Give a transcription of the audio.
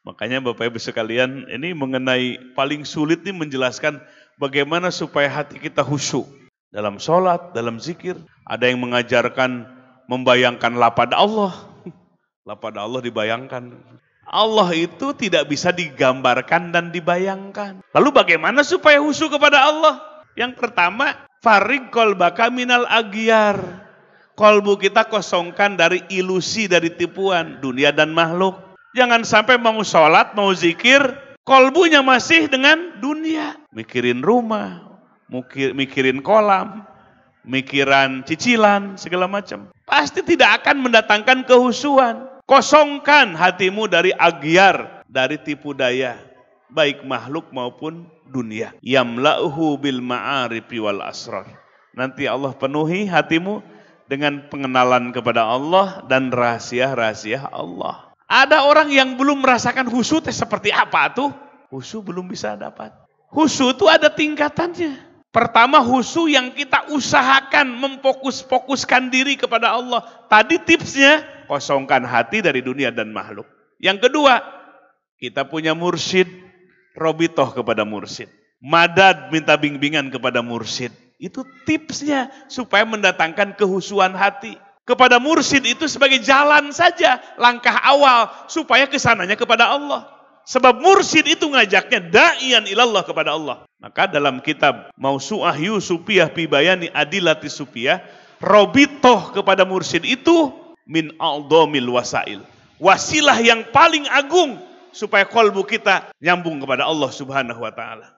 Makanya Bapak Ibu sekalian, ini mengenai paling sulit nih menjelaskan bagaimana supaya hati kita khusyuk dalam sholat, dalam zikir. Ada yang mengajarkan membayangkan lapad Allah. Lapad Allah dibayangkan. Allah itu tidak bisa digambarkan dan dibayangkan. Lalu bagaimana supaya khusyuk kepada Allah? Yang pertama, farig kolbaka minal agiar. Kolbu kita kosongkan dari ilusi, dari tipuan dunia dan makhluk Jangan sampai mau sholat, mau zikir, kolbunya masih dengan dunia. Mikirin rumah, mikir, mikirin kolam, mikiran cicilan, segala macam. Pasti tidak akan mendatangkan kehusuan. Kosongkan hatimu dari agiar, dari tipu daya, baik makhluk maupun dunia. Yamla'uhu bil ma'arifi wal asrar. Nanti Allah penuhi hatimu dengan pengenalan kepada Allah dan rahasia-rahasia Allah. Ada orang yang belum merasakan husu teh seperti apa tuh? Husu belum bisa dapat. Husu itu ada tingkatannya. Pertama husu yang kita usahakan memfokus-fokuskan diri kepada Allah. Tadi tipsnya kosongkan hati dari dunia dan makhluk. Yang kedua, kita punya mursyid, robitoh kepada mursyid. Madad minta bimbingan kepada mursyid. Itu tipsnya supaya mendatangkan kehusuan hati kepada mursid itu sebagai jalan saja, langkah awal supaya kesananya kepada Allah. Sebab mursid itu ngajaknya da'ian ilallah kepada Allah. Maka dalam kitab Mausu'ah Yusufiyah Pibayani Adilati Sufiyah, Robitoh kepada mursid itu min aldomil wasail. Wasilah yang paling agung supaya kolbu kita nyambung kepada Allah subhanahu wa ta'ala.